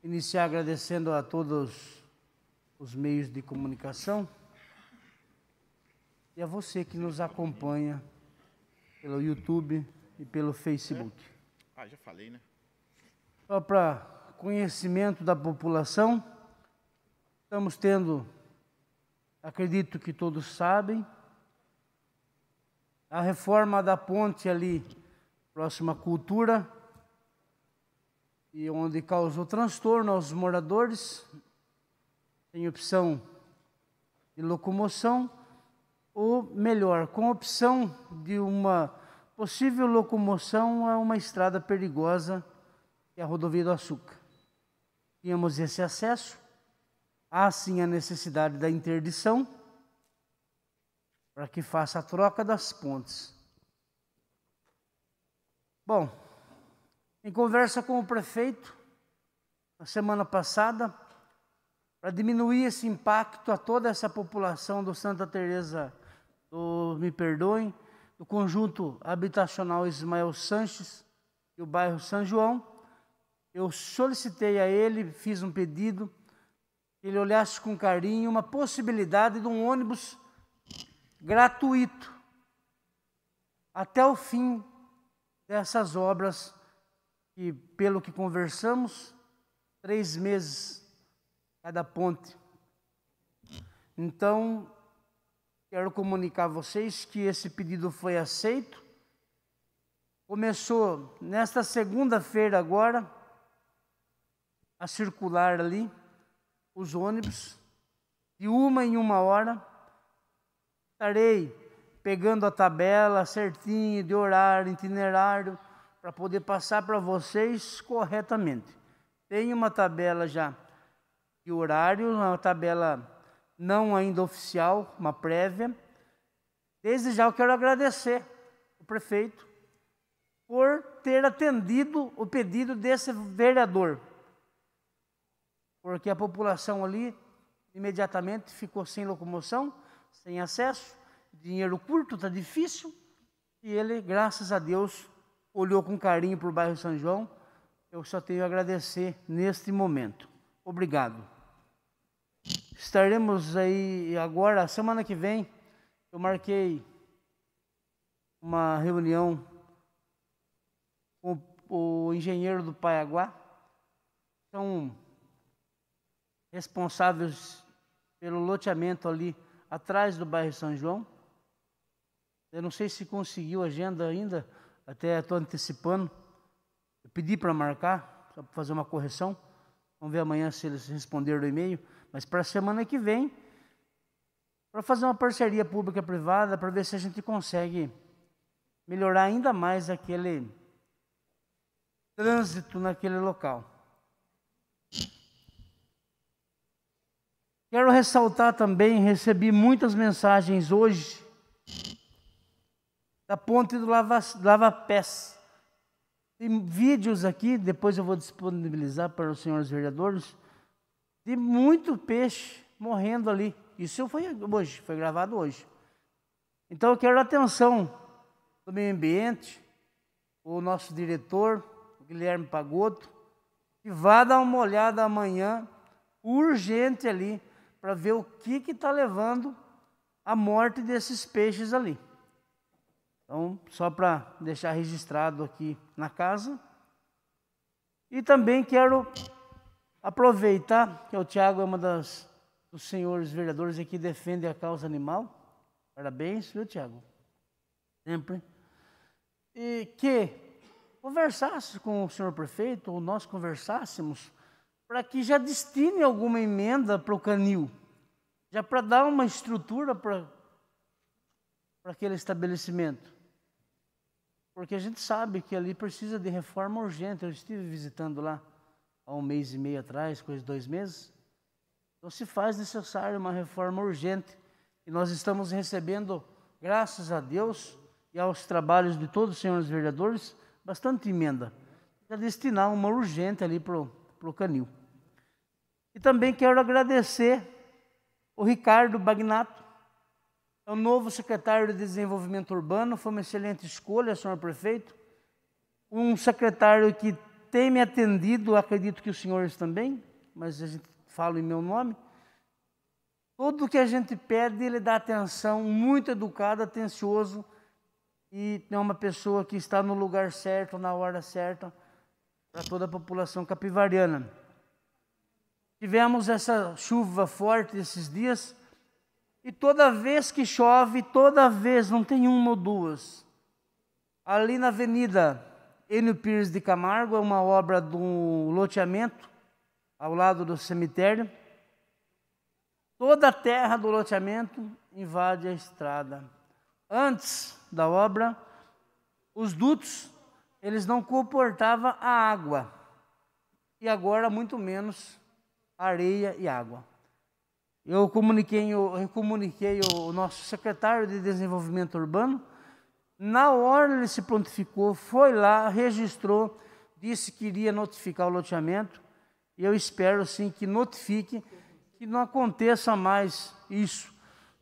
Iniciar agradecendo a todos os meios de comunicação e a você que nos acompanha pelo YouTube e pelo Facebook. Ah, já falei, né? Só para conhecimento da população, estamos tendo, acredito que todos sabem, a reforma da ponte ali próxima à cultura e onde causou transtorno aos moradores, tem opção de locomoção, ou melhor, com opção de uma possível locomoção a uma estrada perigosa, que é a rodovia do Açúcar. Tínhamos esse acesso, há sim a necessidade da interdição para que faça a troca das pontes. Bom, em conversa com o prefeito, na semana passada, para diminuir esse impacto a toda essa população do Santa Teresa do me perdoem, do conjunto habitacional Ismael Sanches e o bairro São João. Eu solicitei a ele, fiz um pedido, que ele olhasse com carinho uma possibilidade de um ônibus gratuito até o fim dessas obras que, pelo que conversamos, três meses cada ponte. Então, quero comunicar a vocês que esse pedido foi aceito. Começou nesta segunda-feira agora a circular ali os ônibus de uma em uma hora. Estarei pegando a tabela certinho de horário, itinerário para poder passar para vocês corretamente. Tem uma tabela já de horário, uma tabela não ainda oficial, uma prévia. Desde já eu quero agradecer o prefeito por ter atendido o pedido desse vereador, porque a população ali imediatamente ficou sem locomoção, sem acesso, dinheiro curto, está difícil, e ele, graças a Deus, olhou com carinho para o bairro São João. Eu só tenho a agradecer neste momento. Obrigado. Estaremos aí agora, semana que vem, eu marquei uma reunião com o engenheiro do Paiaguá. São responsáveis pelo loteamento ali atrás do bairro São João. Eu não sei se conseguiu a agenda ainda, até estou antecipando. Eu pedi para marcar, só para fazer uma correção. Vamos ver amanhã se eles responderam o e-mail. Mas para a semana que vem, para fazer uma parceria pública privada, para ver se a gente consegue melhorar ainda mais aquele trânsito naquele local. Quero ressaltar também, recebi muitas mensagens hoje da ponte do lava-pés. Tem vídeos aqui, depois eu vou disponibilizar para os senhores vereadores, de muito peixe morrendo ali. Isso foi hoje, foi gravado hoje. Então eu quero a atenção do meio ambiente, o nosso diretor, o Guilherme Pagoto, que vá dar uma olhada amanhã, urgente ali, para ver o que está levando a morte desses peixes ali. Então, só para deixar registrado aqui na casa. E também quero aproveitar que o Tiago é uma das dos senhores vereadores aqui defende a causa animal. Parabéns, viu, Tiago? Sempre. E que conversasse com o senhor prefeito, ou nós conversássemos, para que já destine alguma emenda para o canil, já para dar uma estrutura para aquele estabelecimento. Porque a gente sabe que ali precisa de reforma urgente. Eu estive visitando lá há um mês e meio atrás, coisa de dois meses. Então se faz necessário uma reforma urgente. E nós estamos recebendo, graças a Deus e aos trabalhos de todos os senhores vereadores, bastante emenda. Para destinar uma urgente ali para o canil. E também quero agradecer o Ricardo Bagnato, é o novo secretário de Desenvolvimento Urbano foi uma excelente escolha, senhor prefeito. Um secretário que tem me atendido, acredito que os senhores também, mas a gente fala em meu nome. Tudo que a gente pede, ele dá atenção, muito educado, atencioso, e é uma pessoa que está no lugar certo, na hora certa, para toda a população capivariana. Tivemos essa chuva forte esses dias, e toda vez que chove, toda vez, não tem uma ou duas. Ali na Avenida Enio Pires de Camargo, é uma obra do loteamento, ao lado do cemitério. Toda a terra do loteamento invade a estrada. Antes da obra, os dutos eles não comportavam a água. E agora, muito menos, areia e água. Eu comuniquei, eu comuniquei o nosso secretário de Desenvolvimento Urbano. Na hora ele se prontificou, foi lá, registrou, disse que iria notificar o loteamento. E eu espero, sim, que notifique, que não aconteça mais isso.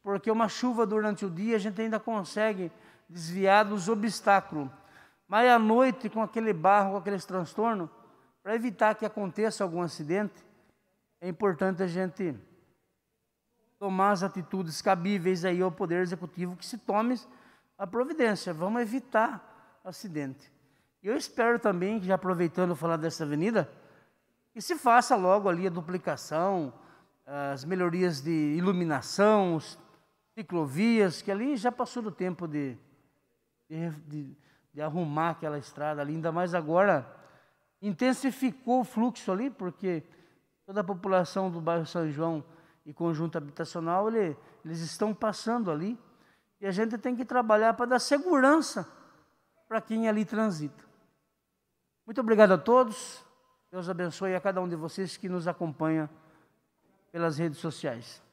Porque uma chuva durante o dia a gente ainda consegue desviar dos obstáculos. Mas à noite, com aquele barro, com aqueles transtornos, para evitar que aconteça algum acidente, é importante a gente tomar as atitudes cabíveis aí ao Poder Executivo que se tome a providência. Vamos evitar acidente. Eu espero também, já aproveitando falar dessa avenida, que se faça logo ali a duplicação, as melhorias de iluminação, ciclovias, que ali já passou do tempo de, de, de, de arrumar aquela estrada ali, ainda mais agora intensificou o fluxo ali, porque toda a população do bairro São João e conjunto habitacional, ele, eles estão passando ali. E a gente tem que trabalhar para dar segurança para quem ali transita. Muito obrigado a todos. Deus abençoe a cada um de vocês que nos acompanha pelas redes sociais.